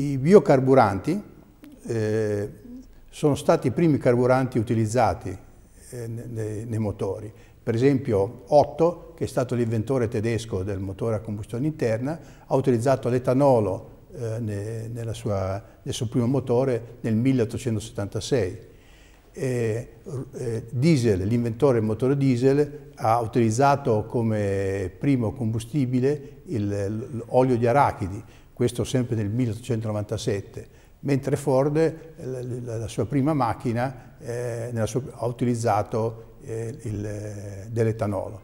I biocarburanti eh, sono stati i primi carburanti utilizzati eh, nei, nei, motori. Per esempio Otto, che è stato l'inventore tedesco del motore a combustione interna, ha utilizzato l'etanolo eh, nel suo primo motore nel 1876. Eh, diesel, l'inventore del motore diesel, ha utilizzato come primo combustibile l'olio di arachidi, questo sempre nel 1897, mentre Ford, eh, la, sua prima macchina, eh, sua, ha utilizzato eh, eh, dell'etanolo.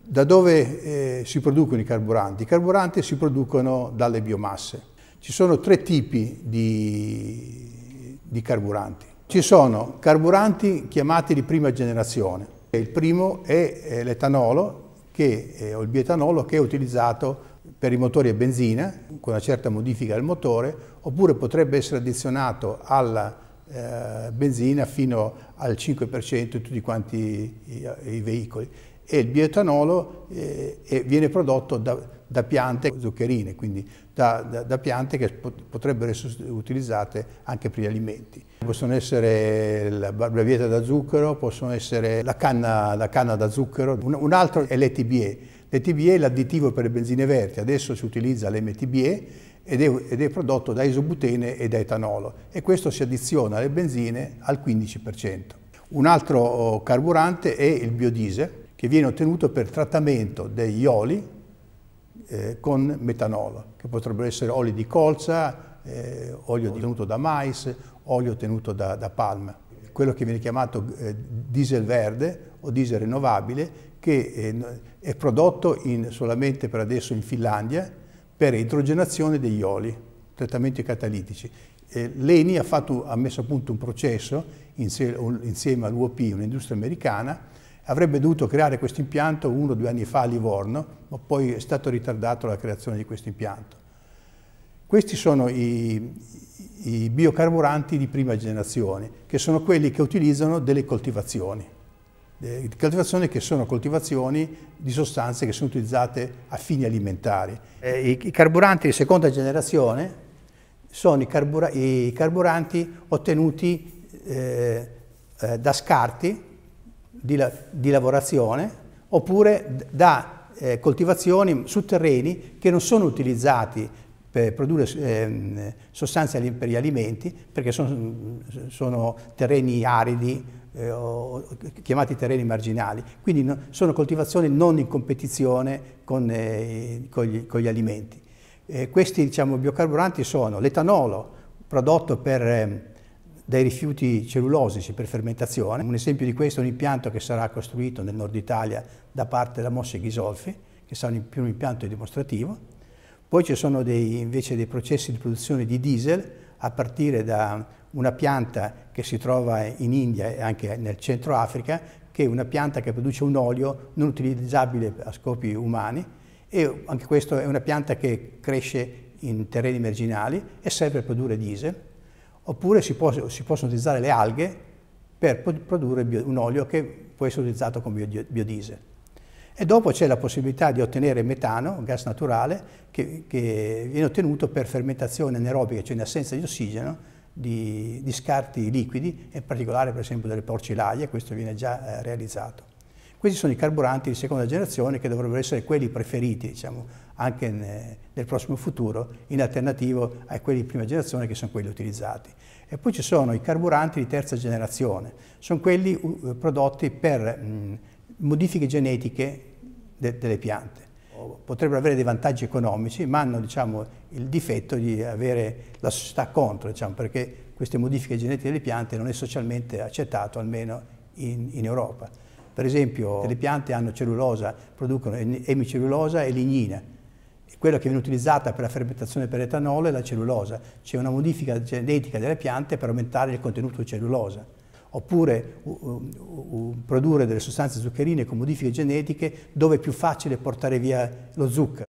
Da dove eh, si producono i carburanti? I carburanti si producono dalle biomasse. Ci sono tre tipi di, di carburanti. Ci sono carburanti chiamati di prima generazione. Il primo è eh, l'etanolo o il bietanolo che è utilizzato per i motori a benzina, con una certa modifica del motore, oppure potrebbe essere addizionato alla eh, benzina fino al 5% di tutti quanti i, i veicoli. E il bioetanolo eh, viene prodotto da, da, piante zuccherine, quindi da, da, da piante che potrebbero essere utilizzate anche per gli alimenti. Possono essere la barbabieta da zucchero, possono essere la canna, la canna da zucchero. Un, un altro è l'ETBE, L'ETBE è l'additivo per le benzine verdi, adesso si utilizza l'MTBE ed è, ed è, prodotto da isobutene e da etanolo e questo si addiziona alle benzine al 15%. Un altro oh, carburante è il biodiesel che viene ottenuto per trattamento degli oli eh, con metanolo, che potrebbero essere oli di colza, eh, olio ottenuto da mais, olio ottenuto da, da palma quello che viene chiamato eh, diesel verde o diesel rinnovabile che eh, è prodotto in, solamente per adesso in Finlandia per idrogenazione degli oli, trattamenti catalitici. Eh, L'ENI ha, ha, messo a punto un processo insieme all'UOP, un'industria americana, avrebbe dovuto creare questo impianto uno o due anni fa a Livorno, ma poi è stato ritardato la creazione di questo impianto. Questi sono i, i biocarburanti di prima generazione, che sono quelli che utilizzano delle coltivazioni eh, coltivazioni che sono coltivazioni di sostanze che sono utilizzate a fini alimentari. Eh, i, I carburanti di seconda generazione sono i, carbura i carburanti ottenuti eh, eh, da scarti di, la di lavorazione oppure da eh, coltivazioni su terreni che non sono utilizzati per produrre eh, sostanze per gli alimenti, perché sono, sono terreni aridi eh, o, chiamati terreni marginali. Quindi no, sono coltivazioni non in competizione con, eh, con, gli, con gli, alimenti. Eh, questi diciamo, biocarburanti sono l'etanolo prodotto per, ehm, dai rifiuti cellulosici per fermentazione. Un esempio di questo è un impianto che sarà costruito nel nord Italia da parte della Mosse Ghisolfi, che sarà più un impianto dimostrativo. Poi ci sono dei, invece dei processi di produzione di diesel a partire da una pianta che si trova in India e anche nel centro Africa, che è una pianta che produce un olio non utilizzabile a scopi umani e anche questa è una pianta che cresce in terreni marginali e serve a produrre diesel, oppure si, può, si possono utilizzare le alghe per produrre bio, un olio che può essere utilizzato come biodiesel. E dopo c'è la possibilità di ottenere metano, un gas naturale, che, che viene ottenuto per fermentazione anaerobica, cioè in assenza di ossigeno, di, di scarti liquidi, in particolare per esempio delle porcilaie, questo viene già eh, realizzato. Questi sono i carburanti di seconda generazione che dovrebbero essere quelli preferiti, diciamo, anche nel, nel prossimo futuro, in alternativa a quelli di prima generazione che sono quelli utilizzati. E poi ci sono i carburanti di terza generazione, sono quelli uh, prodotti per mh, modifiche genetiche de, delle piante potrebbero avere dei vantaggi economici, ma hanno diciamo, il difetto di avere la società contro, diciamo, perché queste modifiche genetiche delle piante non è socialmente accettato, almeno in, in Europa. Per esempio, le piante hanno cellulosa, producono emicellulosa e lignina. Quella che viene utilizzata per la fermentazione per etanolo è la cellulosa. C'è una modifica genetica delle piante per aumentare il contenuto di cellulosa oppure uh, uh, produrre delle sostanze zuccherine con modifiche genetiche dove è più facile portare via lo zucchero.